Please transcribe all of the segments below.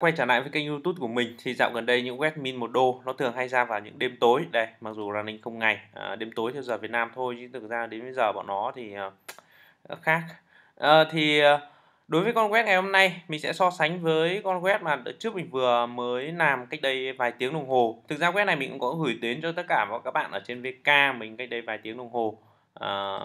Quay trở lại với kênh YouTube của mình thì dạo gần đây những web min 1 đô nó thường hay ra vào những đêm tối đây, mặc dù là mình không ngày, à, đêm tối theo giờ Việt Nam thôi chứ thực ra đến bây giờ bọn nó thì à, ờ, khác. À, thì à, đối với con web ngày hôm nay mình sẽ so sánh với con web mà trước mình vừa mới làm cách đây vài tiếng đồng hồ. Thực ra web này mình cũng có gửi đến cho tất cả các bạn ở trên VK mình cách đây vài tiếng đồng hồ. Ờ,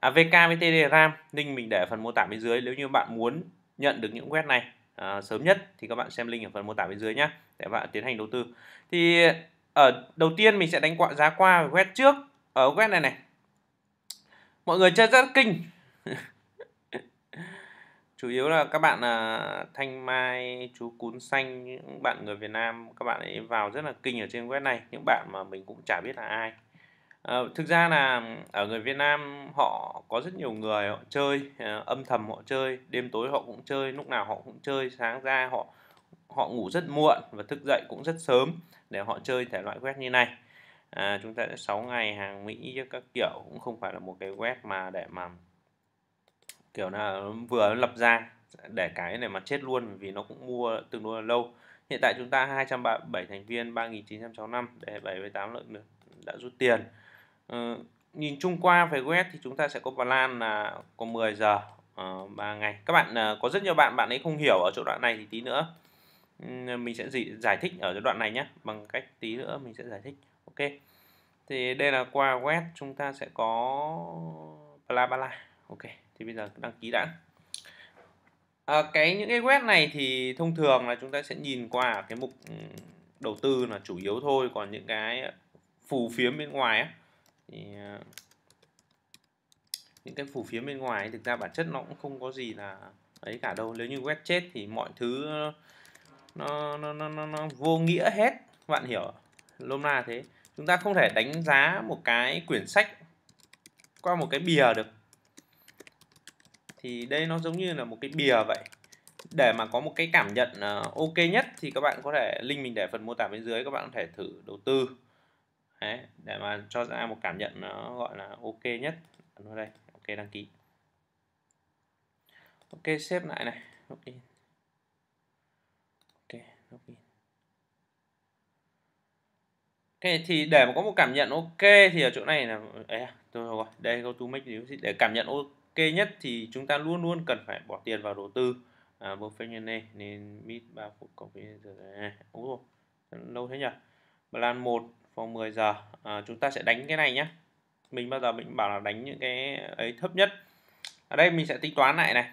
à, à VK với Telegram link mình để phần mô tả bên dưới nếu như bạn muốn nhận được những web này Ờ, sớm nhất thì các bạn xem link ở phần mô tả bên dưới nhé để bạn tiến hành đầu tư thì ở ờ, đầu tiên mình sẽ đánh quạ giá qua web trước ở ờ, web này này mọi người chơi rất kinh chủ yếu là các bạn là thanh mai chú cún xanh những bạn người việt nam các bạn ấy vào rất là kinh ở trên web này những bạn mà mình cũng chả biết là ai Ờ, thực ra là ở người Việt Nam họ có rất nhiều người họ chơi à, âm thầm họ chơi đêm tối họ cũng chơi lúc nào họ cũng chơi sáng ra họ họ ngủ rất muộn và thức dậy cũng rất sớm để họ chơi thể loại web như này à, chúng ta đã 6 ngày hàng Mỹ các kiểu cũng không phải là một cái web mà để mà kiểu là vừa lập ra để cái này mà chết luôn vì nó cũng mua tương đối là lâu hiện tại chúng ta 237 thành viên 3.965 để 78 lượng được đã rút tiền Ờ, nhìn chung qua về web thì chúng ta sẽ có plan là có 10 giờ uh, ờ, 3 ngày các bạn uh, có rất nhiều bạn bạn ấy không hiểu ở chỗ đoạn này thì tí nữa um, mình sẽ dị, giải thích ở đoạn này nhé bằng cách tí nữa mình sẽ giải thích ok thì đây là qua web chúng ta sẽ có bla bla ok thì bây giờ đăng ký đã à, cái những cái web này thì thông thường là chúng ta sẽ nhìn qua cái mục đầu tư là chủ yếu thôi còn những cái phù phiếm bên ngoài ấy, thì ờ, những cái phủ phía bên ngoài thực ra bản chất nó cũng không có gì là ấy cả đâu nếu như web chết thì mọi thứ nó nó nó nó, nó vô nghĩa hết các bạn hiểu lôm na thế chúng ta không thể đánh giá một cái quyển sách qua một cái bìa được thì đây nó giống như là một cái bìa vậy để mà có một cái cảm nhận ờ, ok nhất thì các bạn có thể link mình để phần mô tả bên dưới các bạn có thể thử đầu tư Đấy, để mà cho ra một cảm nhận nó gọi là ok nhất ấn vào đây ok đăng ký ok xếp lại này login ok login Ok thì để mà có một cảm nhận ok thì ở chỗ này là ấy à, tôi rồi đây go to make để cảm nhận ok nhất thì chúng ta luôn luôn cần phải bỏ tiền vào đầu tư à, Buffett này nên mid ba phút coffee giờ này lâu thế nhỉ plan một for 10 giờ à, chúng ta sẽ đánh cái này nhé mình bao giờ mình bảo là đánh những cái ấy thấp nhất ở đây mình sẽ tính toán lại này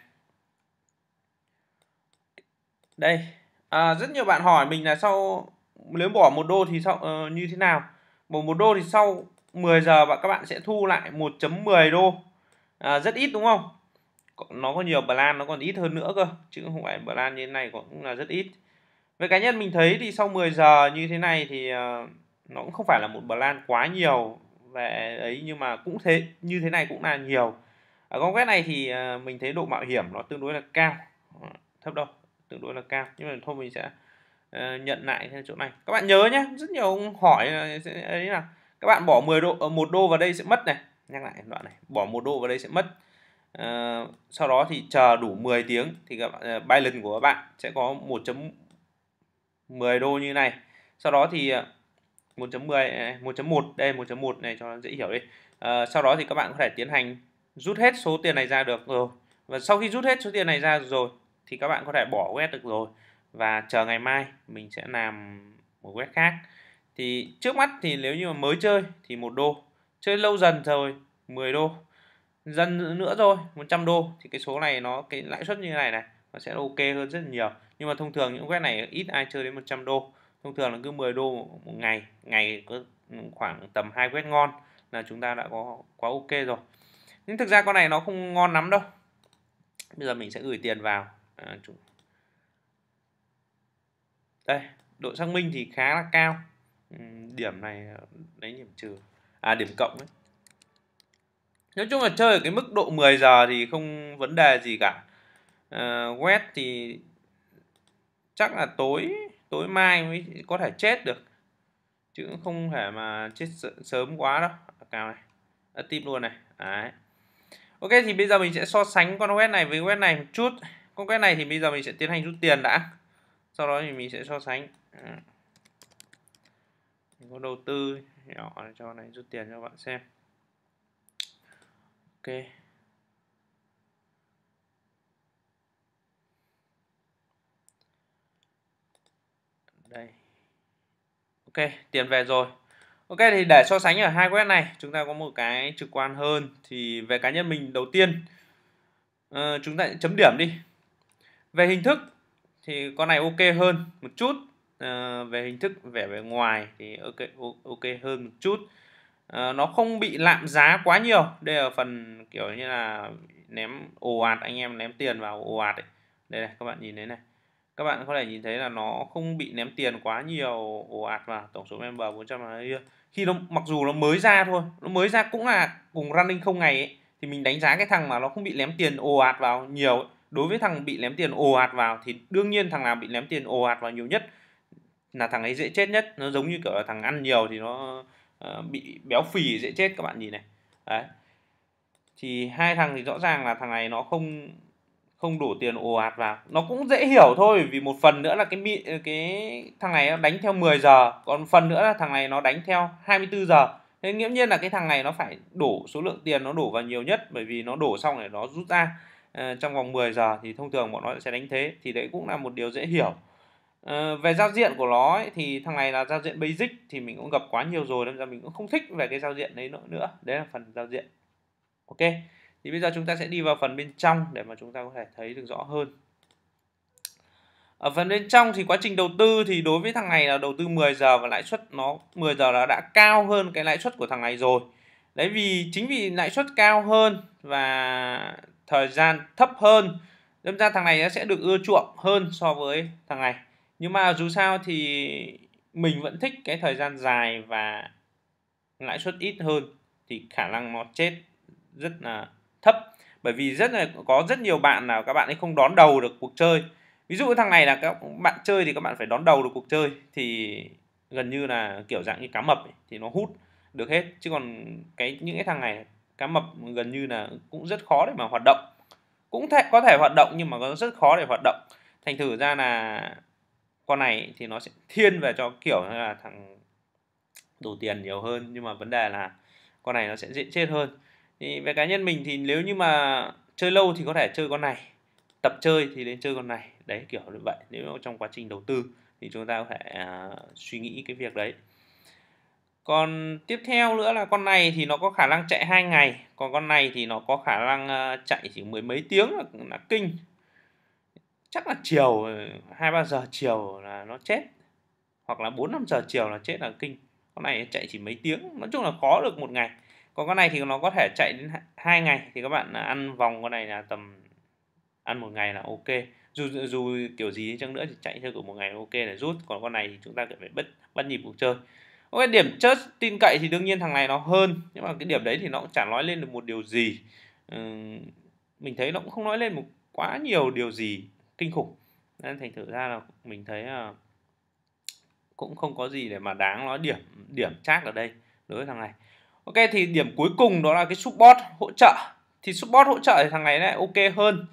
đây à, rất nhiều bạn hỏi mình là sau nếu bỏ một đô thì sau uh, như thế nào bỏ một đô thì sau 10 giờ bạn các bạn sẽ thu lại 1.10 đô à, rất ít đúng không nó có nhiều plan nó còn ít hơn nữa cơ chứ không phải plan như thế này cũng là rất ít về cá nhân mình thấy thì sau 10 giờ như thế này thì uh, nó cũng không phải là một brand quá nhiều về ấy nhưng mà cũng thế như thế này cũng là nhiều ở con quét này thì ờ, mình thấy độ mạo hiểm nó tương đối là cao ờ, thấp đâu tương đối là cao nhưng mà thôi mình sẽ ờ, nhận lại theo chỗ này các bạn nhớ nhé rất nhiều ông hỏi sẽ ấy là các bạn bỏ 10 đô một đô vào đây sẽ mất này nhắc lại đoạn này bỏ một đô vào đây sẽ mất à, sau đó thì chờ đủ 10 tiếng thì các bạn bài lần của các bạn sẽ có 1.10 đô như này sau đó thì 1.10 1.1 à, đây 1.1 này cho dễ hiểu đi à, sau đó thì các bạn có thể tiến hành rút hết số tiền này ra được rồi và sau khi rút hết số tiền này ra rồi thì các bạn có thể bỏ web được rồi và chờ ngày mai mình sẽ làm một web khác thì trước mắt thì nếu như mà mới chơi thì một đô chơi lâu dần rồi 10 đô dần nữa rồi 100 đô thì cái số này nó cái lãi suất như thế này này nó sẽ ok hơn rất nhiều nhưng mà thông thường những web này ít ai chơi đến 100 đô thông thường là cứ 10 đô một ngày ngày có khoảng tầm hai quét ngon là chúng ta đã có quá ok rồi nhưng thực ra con này nó không ngon lắm đâu bây giờ mình sẽ gửi tiền vào à, chúng... đây độ xác minh thì khá là cao ừ, điểm này lấy điểm trừ à điểm cộng đấy nói chung là chơi ở cái mức độ 10 giờ thì không vấn đề gì cả à, thì chắc là tối tối mai mới có thể chết được chứ không thể mà chết sớm quá đâu Cao này à, tim luôn này Đấy. ok thì bây giờ mình sẽ so sánh con web này với web này một chút con web này thì bây giờ mình sẽ tiến hành rút tiền đã sau đó thì mình sẽ so sánh mình có đầu tư nhỏ cho này rút tiền cho bạn xem ok đây ok tiền về rồi ok thì để so sánh ở hai web này chúng ta có một cái trực quan hơn thì về cá nhân mình đầu tiên uh, chúng ta chấm điểm đi về hình thức thì con này ok hơn một chút à, về hình thức vẻ bề ngoài thì ok ok hơn một chút à, nó không bị lạm giá quá nhiều đây là phần kiểu như là ném ồ ạt anh em ném tiền vào ồ ạt đây này các bạn nhìn thấy này các bạn có thể nhìn thấy là nó không bị ném tiền quá nhiều ồ ạt vào tổng số member 420 khi nó mặc dù nó mới ra thôi nó mới ra cũng là cùng running không ngày ấy, thì mình đánh giá cái thằng mà nó không bị ném tiền ồ ạt vào nhiều ấy. đối với thằng bị ném tiền ồ ạt vào thì đương nhiên thằng nào bị ném tiền ồ ạt vào nhiều nhất là thằng ấy dễ chết nhất nó giống như kiểu là thằng ăn nhiều thì nó uh, bị béo phì dễ chết các bạn nhìn này đấy thì hai thằng thì rõ ràng là thằng này nó không không đủ tiền ồ ạt vào nó cũng dễ hiểu thôi vì một phần nữa là cái mị cái thằng này nó đánh theo 10 giờ còn phần nữa là thằng này nó đánh theo 24 giờ thế nghiễm nhiên là cái thằng này nó phải đổ số lượng tiền nó đổ vào nhiều nhất bởi vì nó đổ xong để nó rút ra à, trong vòng 10 giờ thì thông thường bọn nó sẽ đánh thế thì đấy cũng là một điều dễ hiểu à, về giao diện của nó ấy, thì thằng này là giao diện basic thì mình cũng gặp quá nhiều rồi nên là mình cũng không thích về cái giao diện đấy nữa nữa đấy là phần giao diện ok thì bây giờ chúng ta sẽ đi vào phần bên trong để mà chúng ta có thể thấy được rõ hơn ở phần bên trong thì quá trình đầu tư thì đối với thằng này là đầu tư 10 giờ và lãi suất nó 10 giờ là đã cao hơn cái lãi suất của thằng này rồi đấy vì chính vì lãi suất cao hơn và thời gian thấp hơn đâm ra thằng này nó sẽ được ưa chuộng hơn so với thằng này nhưng mà dù sao thì mình vẫn thích cái thời gian dài và lãi suất ít hơn thì khả năng nó chết rất là thấp bởi vì rất là có rất nhiều bạn là các bạn ấy không đón đầu được cuộc chơi ví dụ thằng này là các bạn chơi thì các bạn phải đón đầu được cuộc chơi thì gần như là kiểu dạng như cá mập ấy, thì nó hút được hết chứ còn cái những cái thằng này cá mập gần như là cũng rất khó để mà hoạt động cũng thể, có thể hoạt động nhưng mà nó rất khó để hoạt động thành thử ra là con này thì nó sẽ thiên về cho kiểu là thằng đủ tiền nhiều hơn nhưng mà vấn đề là con này nó sẽ dễ chết hơn thì về cá nhân mình thì nếu như mà chơi lâu thì có thể chơi con này tập chơi thì đến chơi con này đấy kiểu như vậy nếu trong quá trình đầu tư thì chúng ta có thể uh, suy nghĩ cái việc đấy còn tiếp theo nữa là con này thì nó có khả năng chạy hai ngày còn con này thì nó có khả năng à, chạy chỉ mười mấy tiếng là, là kinh chắc là chiều ờ, hai ba giờ chiều là nó chết hoặc là bốn năm giờ chiều là chết là kinh con này chạy chỉ mấy tiếng nói chung là có được một ngày còn con này thì nó có thể chạy đến hai ngày thì các bạn ăn vòng con này là tầm ăn một ngày là ok dù dù kiểu gì chăng nữa thì chạy theo kiểu một ngày ok để rút còn con này thì chúng ta cần phải bắt bắt nhịp cuộc chơi cái điểm chất tin cậy thì đương nhiên thằng này nó hơn nhưng mà cái điểm đấy thì nó cũng chẳng nói lên được một điều gì ừ, mình thấy nó cũng không nói lên một quá nhiều điều gì kinh khủng nên thành thử ra là mình thấy uh, cũng không có gì để mà đáng nói điểm điểm chắc ở đây đối với thằng này ok thì điểm cuối cùng đó là cái support hỗ trợ thì support hỗ trợ thì thằng này này ok hơn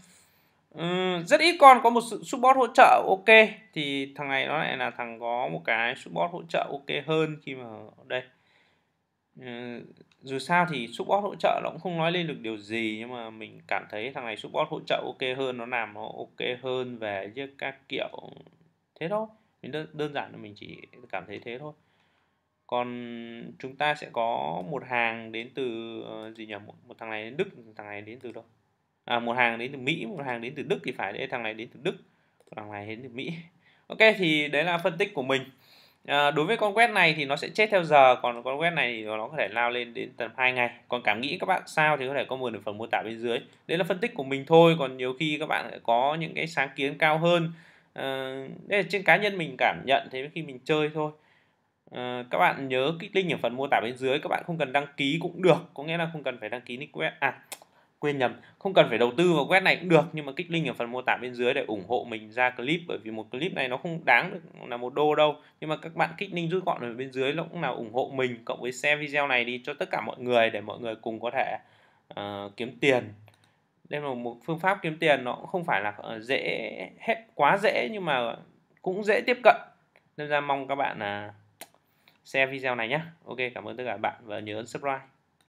uhm, rất ít con có một sự support hỗ trợ ok thì thằng này nó lại là thằng có một cái support hỗ trợ ok hơn khi mà đây uhm, dù sao thì support hỗ trợ nó cũng không nói lên được điều gì nhưng mà mình cảm thấy thằng này support hỗ trợ ok hơn nó làm nó ok hơn về các kiểu thế thôi mình đơn, đơn giản là mình chỉ cảm thấy thế thôi còn chúng ta sẽ có một hàng đến từ ờ, gì nhỉ một, một thằng này đến đức thằng này đến từ đâu à, một hàng đến từ mỹ một hàng đến từ đức thì phải đấy thằng này đến từ đức thằng này đến từ mỹ ok thì đấy là phân tích của mình à, đối với con quét này thì nó sẽ chết theo giờ còn con quét này thì nó có thể lao lên đến tầm 2 ngày còn cảm nghĩ các bạn sao thì có thể comment ở phần mô tả bên dưới đấy là phân tích của mình thôi còn nhiều khi các bạn có những cái sáng kiến cao hơn à, ờ, đây là trên cá nhân mình cảm nhận thế khi mình chơi thôi Ờ, các bạn nhớ kích link ở phần mô tả bên dưới các bạn không cần đăng ký cũng được có nghĩa là không cần phải đăng ký nick web à quên nhầm không cần phải đầu tư vào web này cũng được nhưng mà kích link ở phần mô tả bên dưới để ủng hộ mình ra clip bởi vì một clip này nó không đáng được là một đô đâu nhưng mà các bạn kích link rút gọn ở bên dưới nó cũng là ủng hộ mình cộng với xem video này đi cho tất cả mọi người để mọi người cùng có thể uh, kiếm tiền đây là một phương pháp kiếm tiền nó cũng không phải là ờ, dễ hết quá dễ nhưng mà cũng dễ tiếp cận nên ra mong các bạn là uh, share video này nhé ok cảm ơn tất cả bạn và nhớ subscribe